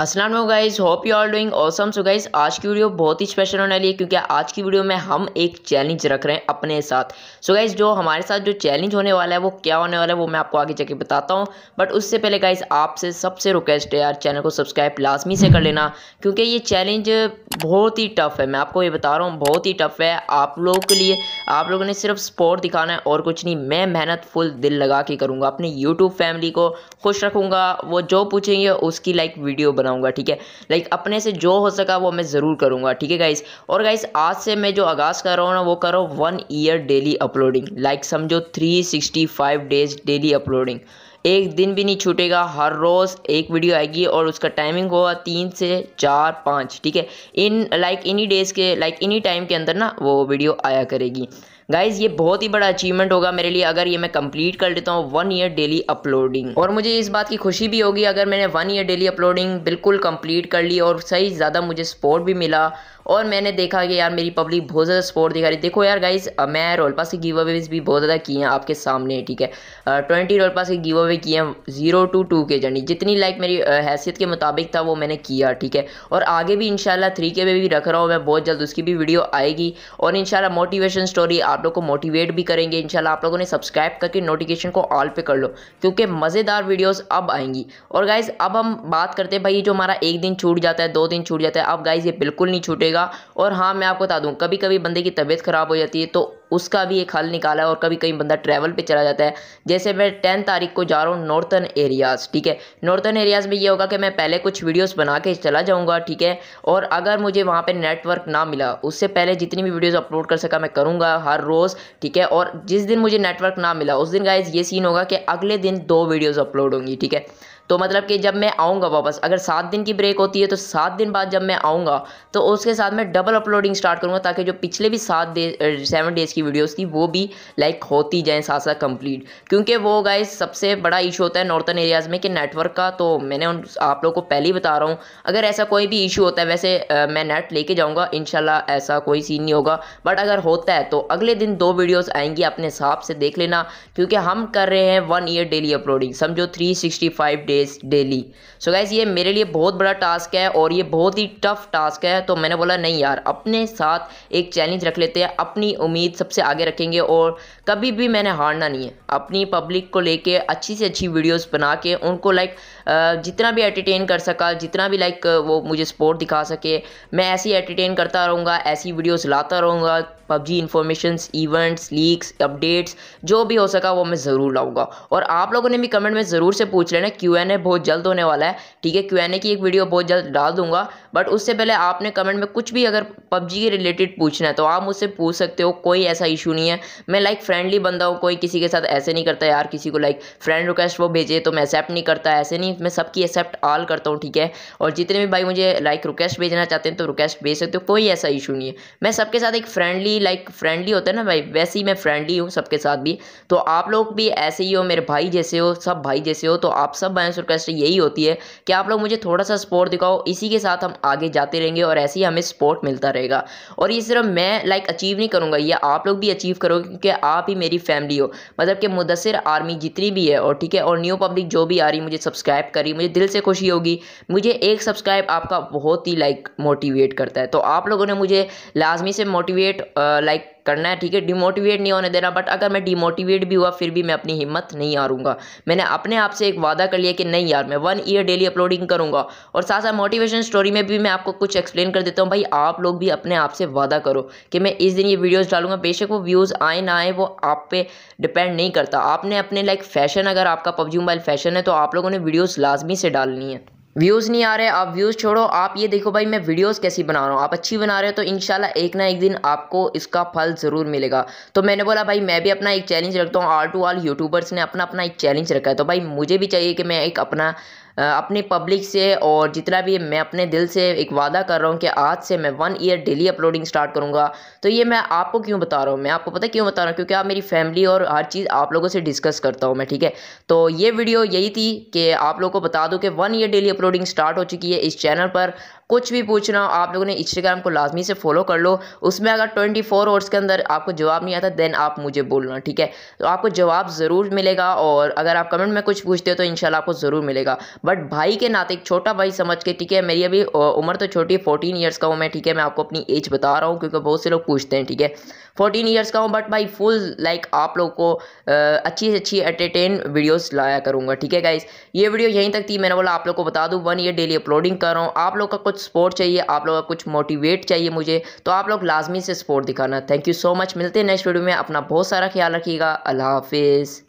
Aslam guys hope you are doing awesome so guys आज की video बहुत ही स्पेशल होने वाली है क्योंकि आज की वीडियो में हम एक चैलेंज रख रहे हैं अपने साथ सो so गाइज जो हमारे साथ जो चैलेंज होने वाला है वो क्या होने वाला है वो मैं आपको आगे जाके बताता हूँ बट उससे पहले गाइज आपसे सबसे रिक्वेस्ट है यार चैनल को सब्सक्राइब लाजमी से कर लेना क्योंकि ये चैलेंज बहुत ही टफ है मैं आपको ये बता रहा हूँ बहुत ही टफ है आप लोगों के लिए आप लोगों ने सिर्फ सपोर्ट दिखाना है और कुछ नहीं मैं मेहनत फुल दिल लगा के करूँगा अपनी यूट्यूब फैमिली को खुश रखूँगा वो जो पूछेंगे उसकी लाइक वीडियो बना बताऊँगा ठीक है लाइक अपने से जो हो सका वो मैं ज़रूर करूंगा ठीक है गाइस और गाइस आज से मैं जो आगाज़ कर रहा हूँ ना वो करो one year daily uploading like समझो three sixty five days daily uploading एक दिन भी नहीं छूटेगा हर रोज़ एक वीडियो आएगी और उसका टाइमिंग होगा तीन से चार पाँच ठीक है इन लाइक इन्हीं डेज़ के लाइक इन्हीं टाइम के अंदर ना वो वीडियो आया करेगी गाइज ये बहुत ही बड़ा अचीवमेंट होगा मेरे लिए अगर ये मैं कंप्लीट कर लेता हूँ वन ईयर डेली अपलोडिंग और मुझे इस बात की खुशी भी होगी अगर मैंने वन ईयर डेली अपलोडिंग बिल्कुल कंप्लीट कर ली और सही ज़्यादा मुझे सपोर्ट भी मिला और मैंने देखा कि यार मेरी पब्लिक बहुत ज़्यादा सपोर्ट दिखा रही देखो यार गाइज मैं रोल पास के गिव अवेज भी बहुत ज़्यादा किए हैं आपके सामने ठीक है ट्वेंटी रोल पास के गिव अवे किए हैं जीरो टू टू के जर्नी जितनी लाइक मेरी हैसियत के मुताबिक था वो मैंने किया ठीक है और आगे भी इनशाला थ्री के भी रख रहा हूँ मैं बहुत जल्द उसकी भी वीडियो आएगी और इनशाला मोटिवेशन स्टोरी आप लोग को मोटिवेट भी करेंगे इनशाला आप लोगों ने सब्सक्राइब करके नोटिफिकेशन को ऑल पे कर लो क्योंकि मज़ेदार वीडियोज़ अब आएंगी और गाइज अब हम बात करते हैं भाई जो हमारा एक दिन छूट जाता है दो दिन छूट जाता है अब गाइज ये बिल्कुल नहीं छूटेगा लीजिएगा और हाँ मैं आपको बता दूँ कभी कभी बंदे की तबीयत ख़राब हो जाती है तो उसका भी एक हल निकाला है और कभी कभी बंदा ट्रैवल पे चला जाता है जैसे मैं टेन तारीख को जा रहा हूँ नॉर्थन एरियाज़ ठीक है नॉर्थन एरियाज़ में ये होगा कि मैं पहले कुछ वीडियोस बना के चला जाऊँगा ठीक है और अगर मुझे वहाँ पे नेटवर्क ना मिला उससे पहले जितनी भी वीडियोस अपलोड कर सका मैं करूँगा हर रोज़ ठीक है और जिस दिन मुझे नेटवर्क ना मिला उस दिन गाइज ये सीन होगा कि अगले दिन दो वीडियोज़ अपलोड होंगी ठीक है तो मतलब कि जब मैं आऊँगा वापस अगर सात दिन की ब्रेक होती है तो सात दिन बाद जब मैं आऊँगा तो उसके साथ मैं डबल अपलोडिंग स्टार्ट करूँगा ताकि जो पिछले भी सात डे सेवन डेज़ की वीडियोज़ थी वो भी लाइक होती जाएँ साथ साथ कम्प्लीट क्योंकि वो गाय सबसे बड़ा इशू होता है नॉर्थन एरियाज़ में कि नेटवर्क का तो मैंने उन आप लोग को पहले ही बता रहा हूँ अगर ऐसा कोई भी इशू होता है वैसे आ, मैं नेट लेके जाऊँगा इन ऐसा कोई सीन नहीं होगा बट अगर होता है तो अगले दिन दो वीडियोज़ आएंगी अपने हिसाब से देख लेना क्योंकि हम कर रहे हैं वन ईयर डेली अपलोडिंग समझो three sixty five day days daily so guys ये मेरे लिए बहुत बड़ा टास्क है और ये बहुत ही टफ टास्क है तो मैंने बोला नहीं यार अपने साथ एक चैलेंज रख लेते हैं अपनी उम्मीद सबसे आगे रखेंगे और कभी भी मैंने हारना नहीं है अपनी पब्लिक को लेके अच्छी से अच्छी वीडियोस बना के उनको लाइक जितना भी एंटरटेन कर सका जितना भी लाइक वो मुझे सपोर्ट दिखा सके मैं ऐसी एंटरटेन करता रहूँगा ऐसी वीडियोस लाता रहूँगा PUBG information events leaks updates जो भी हो सका वो मैं ज़रूर लाऊंगा और आप लोगों ने भी कमेंट में ज़रूर से पूछ लेना क्यू एन बहुत जल्द होने वाला है ठीक है क्यू की एक वीडियो बहुत जल्द डाल दूंगा बट उससे पहले आपने कमेंट में कुछ भी अगर पबजी के रिलेटेड पूछना है तो आप मुझसे पूछ सकते हो कोई ऐसा इशू नहीं है मैं लाइक फ्रेंडली बंदा हूँ कोई किसी के साथ ऐसे नहीं करता यार किसी को लाइक फ्रेंड रिक्वेस्ट वो भेजे तो मैं एक्सेप्ट नहीं करता ऐसे नहीं मैं सबकी एक्सेप्ट ऑल करता हूँ ठीक है और जितने भी भाई मुझे लाइक रिक्वेस्ट भेजना चाहते हैं तो रिक्वेस्ट भेज सकते हो कोई ऐसा इशू नहीं है मैं सबके साथ एक फ्रेंडली लाइक फ्रेंडली होता है ना भाई वैसे ही मैं फ्रेंडली हूँ सबके साथ भी तो आप लोग भी ऐसे ही हो मेरे भाई जैसे हो सब भाई जैसे हो तो आप सब भाई रिक्वेस्ट यही होती है कि आप लोग मुझे थोड़ा सा सपोर्ट दिखाओ इसी के साथ हम आगे जाते रहेंगे और ऐसे ही हमें सपोर्ट मिलता रहेगा और ये सिर्फ मैं लाइक अचीव नहीं करूँगा ये आप लोग भी अचीव करोगे क्योंकि आप ही मेरी फैमिली हो मतलब कि मुदसर आर्मी जितनी भी है और ठीक है और न्यू पब्लिक जो भी आ रही मुझे सब्सक्राइब करी मुझे दिल से खुशी होगी मुझे एक सब्सक्राइब आपका बहुत ही लाइक मोटिवेट करता है तो आप लोगों ने मुझे लाजमी से मोटिवेट लाइक करना है ठीक है डिमोटिवेट नहीं होने देना बट अगर मैं डिमोटिवेट भी हुआ फिर भी मैं अपनी हिम्मत नहीं हारूंगा मैंने अपने आप से एक वादा कर लिया कि नहीं यार मैं वन ईयर डेली अपलोडिंग करूंगा और साथ साथ मोटिवेशन स्टोरी में भी मैं आपको कुछ एक्सप्लेन कर देता हूँ भाई आप लोग भी अपने आप से वादा करो कि मैं इस दिन ये वीडियोज़ डालूंगा बेशक वो व्यूज़ आए ना आए वो आप पे डिपेंड नहीं करता आपने अपने लाइक फैशन अगर आपका पबजी मोबाइल फैशन है तो आप लोगों ने वीडियोज़ लाजमी से डालनी है व्यूज़ नहीं आ रहे आप व्यूज़ छोड़ो आप ये देखो भाई मैं वीडियोस कैसी बना रहा हूँ आप अच्छी बना रहे हो तो इंशाल्लाह एक ना एक दिन आपको इसका फल ज़रूर मिलेगा तो मैंने बोला भाई मैं भी अपना एक चैलेंज रखता हूँ आल टू आल यूट्यूबर्स ने अपना अपना एक चैलेंज रखा है तो भाई मुझे भी चाहिए कि मैं एक अपना अपनी पब्लिक से और जितना भी मैं अपने दिल से एक वादा कर रहा हूँ कि आज से मैं one year daily uploading start करूँगा तो ये मैं आपको क्यों बता रहा हूँ मैं आपको पता क्यों बता रहा हूँ क्योंकि आप मेरी फैमिली और हर चीज़ आप लोगों से डिस्कस करता हूँ मैं ठीक है तो ये वीडियो यही थी कि आप लोगों को बता दूँ कि one year daily uploading start हो चुकी है इस चैनल पर कुछ भी पूछना हो आप लोगों ने इंस्टाग्राम को लाजमी से फॉलो कर लो उसमें अगर ट्वेंटी फोर आवर्स के अंदर आपको जवाब नहीं आता देन आप मुझे बोलना ठीक है तो आपको जवाब ज़रूर मिलेगा और अगर आप कमेंट में कुछ पूछते हो तो इंशाल्लाह आपको ज़रूर मिलेगा बट भाई के नाते एक छोटा भाई समझ के ठीक है मेरी अभी उम्र तो छोटी है फोर्टीन ईयर्स का हूँ मैं ठीक है मैं आपको अपनी एज बता रहा हूँ क्योंकि बहुत से लोग पूछते हैं ठीक है फोर्टीन ईयर्स का हूँ बट भाई फुल लाइक आप लोग को अच्छी से अच्छी एंटरटेन वीडियोस लाया करूँगा ठीक है गाइस ये वीडियो यहीं तक थी मैंने बोला आप लोग को बता दूँ वन ईयर डेली अपलोडिंग कर रहा हूँ आप लोग का कुछ सपोर्ट चाहिए आप लोग का कुछ मोटिवेट चाहिए मुझे तो आप लोग लाजमी से सपोर्ट दिखाना थैंक यू सो मच मिलते हैं नेक्स्ट वीडियो में अपना बहुत सारा ख्याल रखिएगा अल्लाह हाफिज़